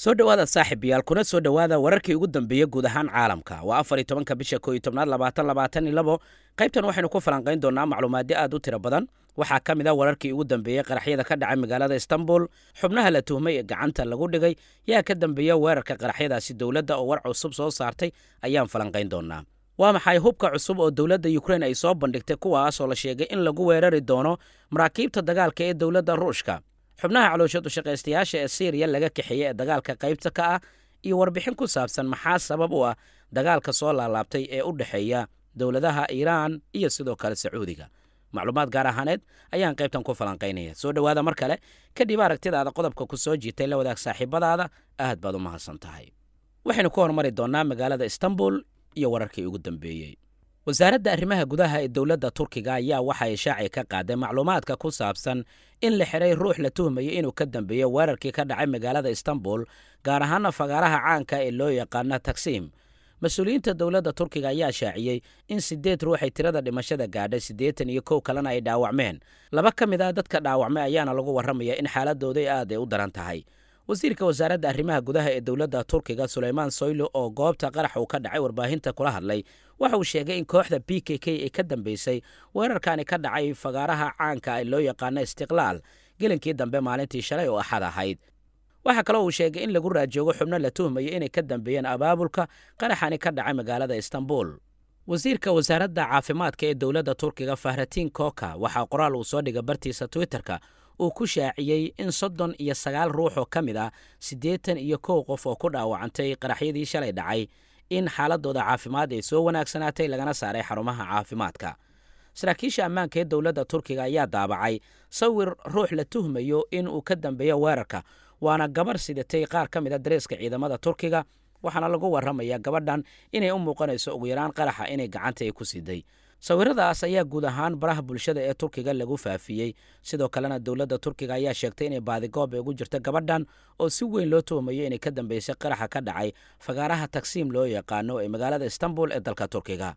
soo dhowaada saaxiibayaal kuna soo dhowaada wararkii ugu dambeeyey guud ahaan caalamka waa afar iyo tobanka bisha koo iyo tobnaad labaatan labaatan iyo labo qaybtan waxaynu ku falanqayn doonaa macluumaadyo aad u tiro badan waxaa ka mid ah wararkii ugu dambeeyey qaraxyada ka dhacay magaalada istanbul xubnaha la tuhmay ee gacanta lagu dhigay yaa ka dambeeya weerarka qaraxyadaasi dowladda oo war cusub soo saartay ayaan falanqayn doonaa waa maxay hubka cusub oo dowladda yukrein ay soo bandhigtay kuwaasoo la sheegay in lagu weerari doono maraakiibta dagaalka ee dowladda ruushka xubnaha calooshadu shaqaystayaasha ee siiriya laga kaxeeye ee dagaalka qaybta ka ah iyo warbixin ku saabsan maxaa sabab u ah dagaalka soo laalaabtay ee u dhexeeya dowladaha iiraan iyo sidoo kale sacuudiga macluumaad gaar ahaaneed ayaan qaybtan ku falanqaynaya soo dhowaada mar kale kadhib aragtidaada qodobka ku soo jiitay la wadaag saaxiibadaada aad baad u mahadsan tahay waxaynu ku hormari doonnaa magaalada istanbul iyo wararkii ugu dambeeyey wasaaradda arrimaha gudaha ee dowladda turkiga ayaa waxa ay shaacii ka qaaday macluumaadka ku saabsan in la xidhay ruux la tuhmayay inuu ka dambeeyo weerarkii ka dhacay magaalada istanbul gaar ahaana fagaaraha caanka ee loo yaqaana taksiim mas-uuliyiinta dowladda turkiga ayaa shaaciyey in siddeed ruux ay tirada dhimashada gaadhay siddeetan iyo kow kalena ay dhaawacmeen laba ka mid a ah dadka dhaawacmay ayaana lagu warramaya in xaaladooday aad ay u daran tahay wasiirka wasaaradda arrimaha gudaha ee dowladda turkiga sulaymaan soylo oo goobta qarax uu ka dhacay warbaahinta kula hadlay waxa uu sheegay in kooxda b k k ay ka dambaysay weerarkani ka dhacay fagaaraha caanka ee loo yaqaano istiqlaal gelinkii dambe maalintii shalay oo axad ahayd waxaa kaloo uu sheegay in lagu raajoogo xubno la tuhmayo inay ka dambeeyeen abaabulka qaraxani ka dhacay magaalada istanbul wasiirka wasaaradda caafimaadka ee dowladda turkiga fahratiin koka waxaa qoraal uu soo dhigay bartiisa twitterka uu ku shaaciyey in soddon iyo sagaal ruux oo ka mid ah siddeetan iyo kow qof oo ku dhaawacantay qaraxyadii shalay dhacay in xaaladooda caafimaad ay soo wanaagsanaatay lagana saaray xarumaha caafimaadka saraakiisha ammaanka ee dowladda turkiga ayaa daabacay sawir ruux la tuhmayo in uu ka dambeeyo weerarka waana gabarh sidatay qaar ka mid a ah dareeska ciidamada turkiga waxaana lagu warramayaa gabadhan inay u muuqanayso ugu yaraan qaraxa inay gacanta ay ku siday sawiradaas ayaa guud ahaan baraha bulshada ee turkiga lagu faafiyey sidoo kalena dowladda turkiga ayaa sheegtay inay baadigoob ay ugu jirto gabadhan oo si weyn loo tuhmayo inay ka dambaysay qaraxa ka dhacay fagaaraha taksiim loo yaqaano ee magaalada istanbul ee dalka turkiga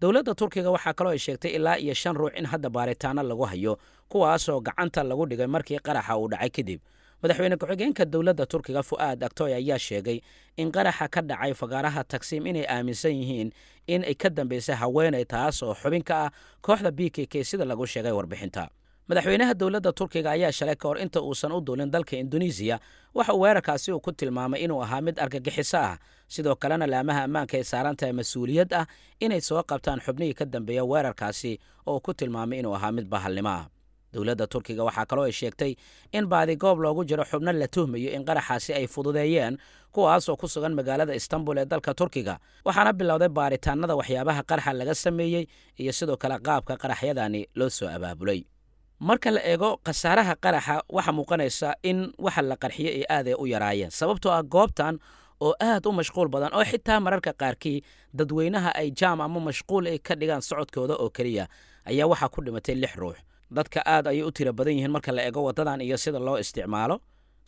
dowladda turkiga waxaa kaloo ay sheegtay ilaa iyo shan ruux in hadda baaritaano lagu hayo kuwaasoo gacanta lagu dhigay markii qaraxa uu dhacay kadib madaxweyne ku-xigeenka dowladda turkiga fu'aad aktoy ayaa sheegay in qaraxa ka dhacay fagaaraha taksiim inay aaminsan yihiin in ay ka dambaysay haweenay taas oo xubin ka ah kooxda b k k sida lagu sheegay warbixinta madaxweynaha dowladda turkiga ayaa shalay ka hor inta uusan u duulin dalka induneisiya waxa uu weerarkaasi uu ku tilmaamay inuu ahaa mid argagixiso ah sidoo kalena laamaha ammaanka ay saaran tahay mas-uuliyad ah inay soo qabtaan xubnihii ka dambeeya weerarkaasi oo uu ku tilmaamay inuu ahaa mid bahalnimo ah dowladda turkiga waxaa kaloo ay sheegtay in baadigoob loogu jiro xubno la tuhmayo in qaraxaasi ay fududeeyeen kuwaasoo ku sugan magaalada istanbul ee dalka turkiga waxaana bilowday baaritaanada waxyaabaha qaraxa laga sameeyey iyo sidoo kale qaabka qaraxyadani loo soo abaabulay marka la eego khasaaraha qaraxa waxaa muuqanaysa in waxa la qarxiyo ay aaday u yaraayeen sababtoo ah goobtan oo aad u mashquul badan oo xitaa mararka qaarkii dadweynaha ay jaam ama mashquul ay ka dhigaan socodkooda oo keliya ayaa waxaa ku dhimatay lix ruux dadka aad ayay u tiro badan yihiin marka la ego waddadan iyo sida loo isticmaalo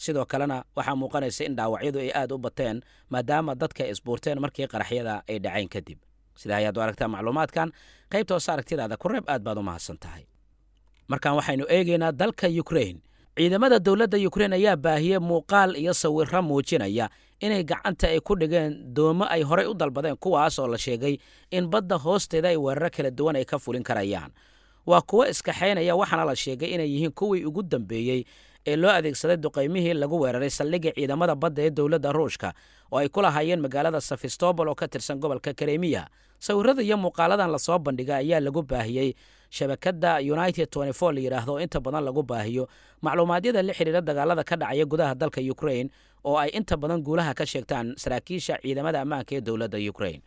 sidoo kalena waxaa muuqanaysa in dhaawacyadu ay aad u bateen maadaama dadka isbuurteen markii qaraxyada ay dhacayn kadib sidaa ayaad u aragtaa macluumaadkan qaybta hoose aragtidaada kureeb aad baad u mahadsan tahay markaan waxaynu eegaynaa dalka yukrain ciidamada dowladda yukrain ayaa baahiyey muuqaal iyo sawirro muujinaya inay gacanta ay ku dhigeen doomo ay horey u dalbadeen kuwaas oo la sheegay in badda hoosteeda ay weeraro kala duwan ay ka fulin karayaan waa kuwo iskaxaynaya waxaana la sheegay inay yihiin kuwii ugu dambeeyey ee loo adeegsaday duqaymihii lagu weeraray saldhigga ciidamada badda ee dowladda ruushka oo ay ku lahaayeen magaalada safistobol oo ka tirsan gobolka karemiya sawirada iyo muuqaaladan lasoo bandhigay ayaa lagu baahiyey shabakada united la yidhaahdo oo inta badan lagu baahiyo macluumaadyada la xidhiira dagaalada ka dhacaya gudaha dalka ukrain oo ay inta badan guulaha ka sheegtaan saraakiisha ciidamada ammaanka ee dowladda ukrain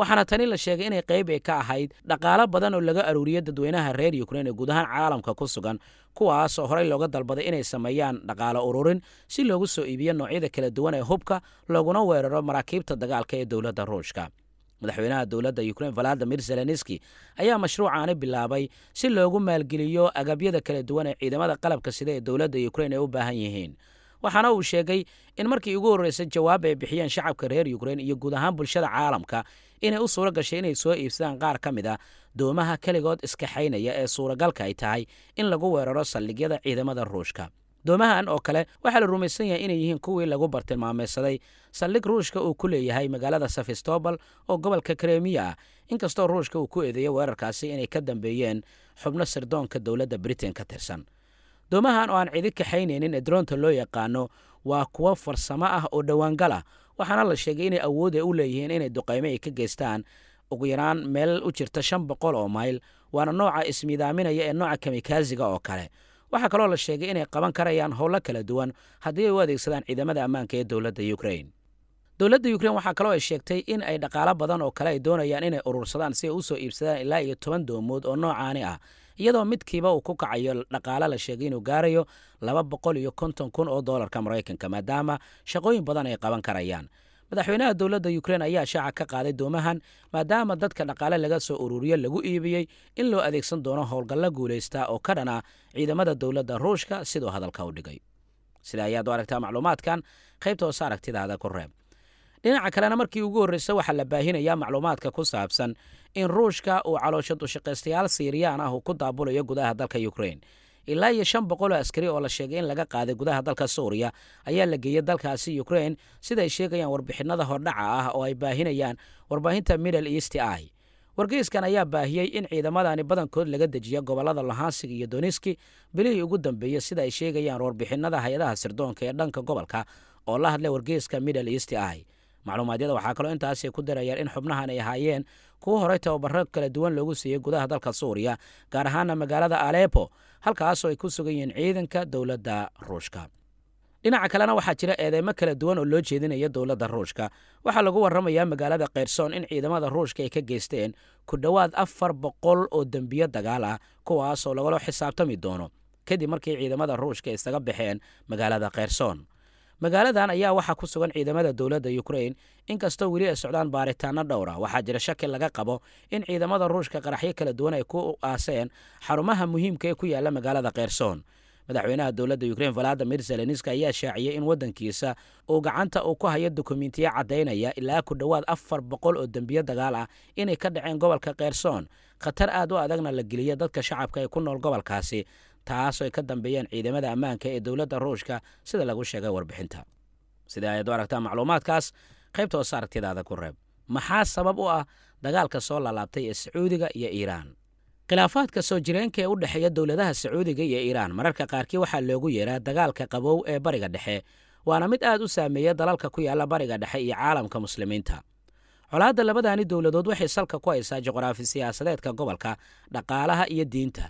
waxaana tani la sheegay inay qayb ay ka ahayd dhaqaalo badan oo laga aruuriyo dadweynaha reer yukrain ee guud ahaan caalamka ku sugan kuwaasoo horey looga dalbaday inay sameeyaan dhaqaalo ururin si loogu soo iibiyo noocyada kala duwan ee hubka looguna weeraro maraakiibta dagaalka ee dowladda ruushka madaxweynaha dowladda ukrain valadimir zelenski ayaa mashruucaani bilaabay si loogu maalgeliyo agabyada kala duwan ee ciidamada qalabka sida ee dowladda ukrain ay u baahan yihiin waxaana uu sheegay in markii ugu horreysay jawaab ay bixiyeen shacabka reer yukrain iyo guud ahaan bulshada caalamka inay u suura gashay inay soo iibsadaan qaar ka mid a ah doomaha keligood iskaxaynaya ee suuragalka ay tahay in lagu weeraro saldhigyada ciidamada ruushka doomahan oo kale waxaa la rumaysan yahay inay yihiin kuwii lagu bartilmaameysaday saldhig ruushka uu ku leeyahay magaalada safistobol oo gobolka kremiya ah inkastoo ruushka uu ku eedeeyo weerarkaasi inay ka dambeeyeen xubno sirdoonka dowladda britain ka tirsan doomahan oo aan cidi kaxaynaynin ee droonta loo yaqaano waa kuwo farsamo ah oo dhowaangal ah waxaana la sheegay inay awood ay u leeyihiin inay duqayme ay ka geystaan ugu yaraan meel u jirta shan boqol oo mayl waana nooca ismiidaaminaya ee nooca kamikaasiga oo kale waxaa kaloo la sheegay inay qaban karayaan howlo kala duwan haddii ay u adeegsadaan ciidamada ammaanka ee dowladda ukrain dowladda ukrein waxaa kaloo ay sheegtay in ay dhaqaalo badan oo kale ay doonayaan inay urursadaan si ay u soo iibsadaan ilaa iyo toban doomood oo noocaani ah iyadoo midkiiba uu ku kacayo dhaqaale la sheegay inuu gaarayo laba boqol iyo konton kun oo dollarka maraykanka maadaama shaqooyin badan ay qaban karayaan madaxweynaha dowladda ukrein ayaa shaaca ka qaaday doomahan maadaama dadka dhaqaale laga soo ururiyo lagu iibiyey in loo adeegsan doono howlgallo guulaystaa oo ka dhanaa ciidamada dowladda ruushka siduu hadalka u dhigay sida ayaad u aragtaa macluumaadkan qaybta hoose aragtidaada ku reeb dhinaca kalena markii ugu horreysa waxaa la baahinayaa macluumaadka ku saabsan in ruushka uu caloosho dushaqaystayaal siiriyaan ah uu ku daabulayo gudaha dalka yukrein ilaa iyo shan boqol oo askari oo la sheegay in laga qaaday gudaha dalka suuriya ayaa la geeyey dalkaasi yukrein sida ay sheegayaan warbixinnada hordhaca ah oo ay baahinayaan warbaahinta middle east i wargeyskan ayaa baahiyey in ciidamadani badankood laga dejiyo gobollada lohansiga iyo doniski bilihii ugu dambeeyey sida ay sheegayaan warbixinnada hay-adaha sirdoonka ee dhanka gobolka oo la hadlay wargeyska middle east i macluumaadyada waxaa kaloo intaasi ku darayeen in xubnahan ay ahaayeen kuwo horay tababaro kala duwan loogu siiyey gudaha dalka suuriya gaar ahaana magaalada alepo halkaasoo ay ku sugan yihiin ciidanka dowladda ruushka dhinaca kalena waxaa jira eedeymo kala duwan oo loo jeedinaya dowladda ruushka waxaa lagu warramayaa magaalada kheyrsoon in ciidamada ruushka ay ka geysteen ku dhowaad afar boqol oo dembiyo dagaal ah kuwaasoo lagala xisaabtami doono kadib markii ciidamada ruushka isaga baxeen magaalada kheyrsoon magaaladan ayaa waxaa ku sugan ciidamada dowladda yukrain inkastoo weli ay socdaan baaritaano dhowra waxaa jira shaki laga qabo in ciidamada ruushka qaraxyo kala duwan ay ku aaseen xarumaha muhiimka ee ku yaalla magaalada kheyrsoon madaxweynaha dowladda ukrein valadimir zelenski ayaa shaaciyey in waddankiisa uu gacanta uu ku hayo dokumentiya caddaynaya ilaa ku dhowaad afar boqol oo dembiyo dagaal ah inay ka dhaceen gobolka kheyrsoon khatar aad u adagna la geliya dadka shacabka ee ku nool gobolkaasi taasoo ay ka dambeeyaan ciidamada ammaanka ee dowladda ruushka sida lagu sheegay warbixinta sida ayaad u aragtaa macluumaadkaas qaybta hoose aragtidaada ku reeb maxaa sabab u ah dagaalka soo lalaabtay ee sacuudiga iyo iiraan khilaafaadka soo jireenka ee u dhexeeya dowladaha sacuudiga iyo iiraan mararka qaarkii waxaa loogu yeeraa dagaalka qabow ee bariga dhexe waana mid aad u saameeya dalalka ku yaalla bariga dhexe iyo caalamka muslimiinta colaadda labadaani dowladood waxay salka ku haysaa juqraafi siyaasadeedka gobolka dhaqaalaha iyo diinta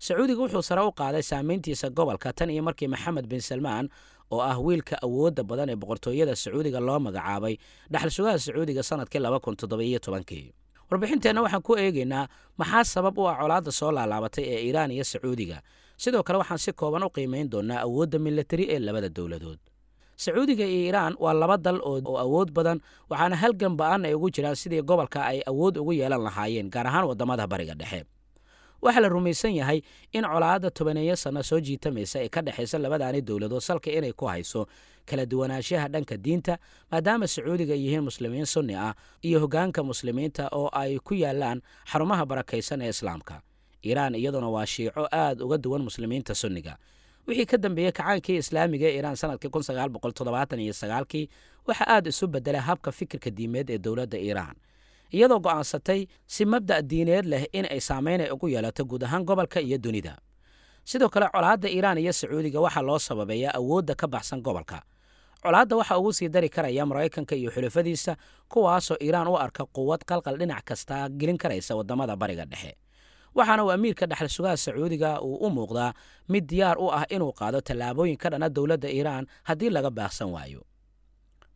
sacuudiga wuxuu sare u qaaday saameyntiisa gobolka tan iyo markii maxamed bin salmaan oo ah wiilka awoodda badan ee boqortooyada sacuudiga loo magacaabay dhaxal sugaha sacuudiga sannadkii laba kun toddobaiyo tobankii warbixinteenna waxaan ku eegaynaa maxaa sabab u ah colaadda soo laalaabatay ee iiraan iyo sacuudiga sidoo kale waxaan si kooban u qiimayn doonnaa awoodda milatari ee labada dowladood sacuudiga iyo iiraan waa laba dal oo awood badan waxaana halgan ba-an ay ugu jiraan sidii gobolka ay awood ugu yeelan lahaayeen gaar ahaan waddamada bariga dhexe waxaa la rumaysan yahay in colaadda tobaneeyo sanno soo jiitamaysa ee ka dhexaysa labadaani dowladood salka inay ku hayso kala duwanaanshaha dhanka diinta maadaama sacuudiga ay yihiin muslimiin sunni ah iyo hoggaanka muslimiinta oo ay ku yaallaan xarumaha barakaysan ee islaamka iiraan iyaduna waa shiico aad uga duwan muslimiinta sunniga wixii ka dambeeyey kacaankii islaamiga ee iiraan sanadkii kun sagaal boqol toddobaatan iyo sagaalkii waxaa aad isu beddelay habka fikirka diimeed ee dowladda iiraan iyadoo go'aansatay si mabda' diineed leh in ay saamaynay ugu yeelato guud ahaan gobolka iyo dunida sidoo kale colaadda iiraan iyo sacuudiga waxaa loo sababeeyaa awoodda ka baxsan gobolka colaadda waxaa ugu sii dari karaya maraykanka iyo xulafadiisa kuwaasoo iiraan u arka quwad qalqal dhinac kastaa gelin karaysa waddamada bariga dhexe waxaana uu amiirka dhexal sugaha sacuudiga uu u muuqdaa mid diyaar u ah inuu qaado tallaabooyin ka dhana dowladda iiraan haddii laga baahsan waayo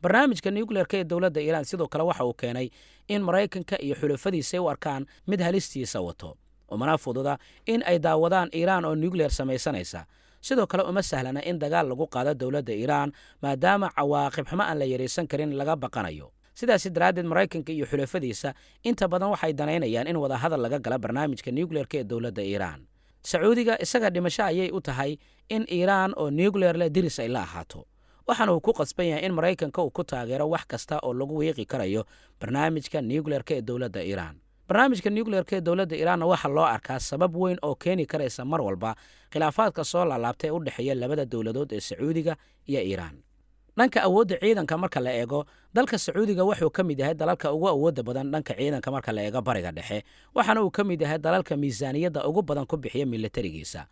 barnaamijka nucleerka ee dowladda iiraan sidoo kale waxa uu keenay in maraykanka iyo xulafadiisa ay u arkaan mid halistiisa wato umana fududa in ay daawadaan iiraan oo nukleer samaysanaysa sidoo kale uma sahlana in dagaal lagu qaado dowladda iiraan maadaama cawaaqib xumo aan la yaraysan karin laga baqanayo sidaasi daraaddeed maraykanka iyo xulafadiisa inta badan waxay danaynayaan in wadahadal laga gala barnaamijka nukleerka ee dowladda iiraan sacuudiga isaga dhimasho ayay u tahay in iiraan oo nukleer leh diris ay la ahaato waxaana uu ku qasban yahay in maraykanka uu ku taageero wax kasta oo lagu wiiqi karayo barnaamijka nukleyerka ee dowladda iiraan barnaamijka nukleyerka ee dowladda iiraanna waxaa loo arkaa sabab weyn oo keeni karaysa mar walba khilaafaadka soo laalaabtay ee u dhexeeya labada dowladood ee sacuudiga iyo iiraan dhanka awoodda ciidanka marka la eego dalka sacuudiga wuxuu ka mid yahay dalalka ugu awoodda badan dhanka ciidanka marka la eego bariga dhexe waxaana uu ka mid yahay dalalka miisaaniyadda ugu badan ku bixiya militarigiisa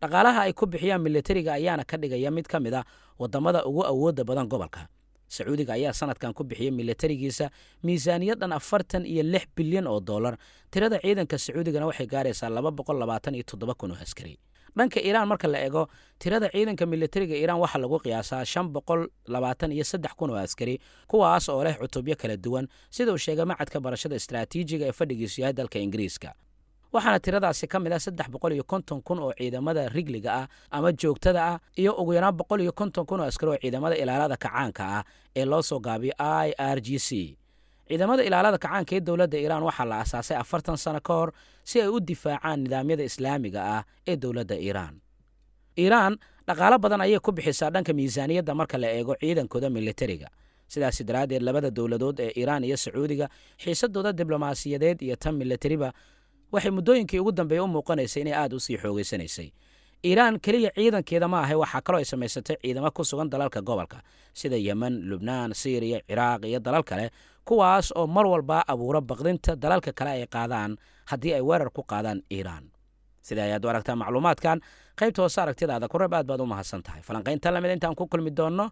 dhaqaalaha ay ku bixiyaan milatariga ayaana ka dhigaya mid ka mid a ah wadamada ugu awoodda badan gobolka sacuudiga ayaa sanadkan ku bixiyay milatarigiisa miisaaniyad afartan iyo lix bilyan oo dollar tirada ciidanka sacuudigana waxay gaaraysaa laba boqol labaatan iyo toddoba kun oo askari dhanka iiraan marka la ego tirada ciidanka milatariga iiraan waxaa lagu qiyaasaa shan boqol labaatan iyo saddex kun oo askari kuwaas oo leh cutubyo kala duwan sida uu sheegay macadka barashada istaraatiijiga ee fadhigiisu yahay dalka ingiriiska waxaana tiradaasi ka mid ah saddex boqol iyo konton kun oo ciidamada rigliga ah ama joogtada ah iyo ugu yaraan boqol iyo konton kun oo askari oo ciidamada ilaalada kacaanka ah ee loo soo gaabiyo i r g c ciidamada ilaalada kacaanka ee dowladda iiraan waxaa la asaasay afartan sano ka hor si ay u difaacaan nidaamyada islaamiga ah ee dowladda iiraan iiraan dhaqaalo badan ayay ku bixisaa dhanka miisaaniyadda marka la eego ciidankooda militariga sidaasi daraaddeed labada dowladood ee iiraan iyo sacuudiga xiisadooda diblomaasiyadeed iyo tan militariba waxay muddooyinkii ugu dambeeya u muuqanaysay inay aad u sii xoogaysanaysay iiraan keliya ciidankeeda ma ahay waxaa kaloo ay samaysatay ciidamo ku sugan dalalka gobolka sida yemen lubnaan siiriya ciraaq iyo dalal kale kuwaas oo mar walba abuura baqdinta dalalka kale ay qaadaan haddii ay weerar ku qaadaan iiraan sida ayaad u aragtaa macluumaadkan qaybta hoose aragtidaada kureb aad baad u mahadsan tahay falanqayntan lamid ah intaan ku kulmi doonno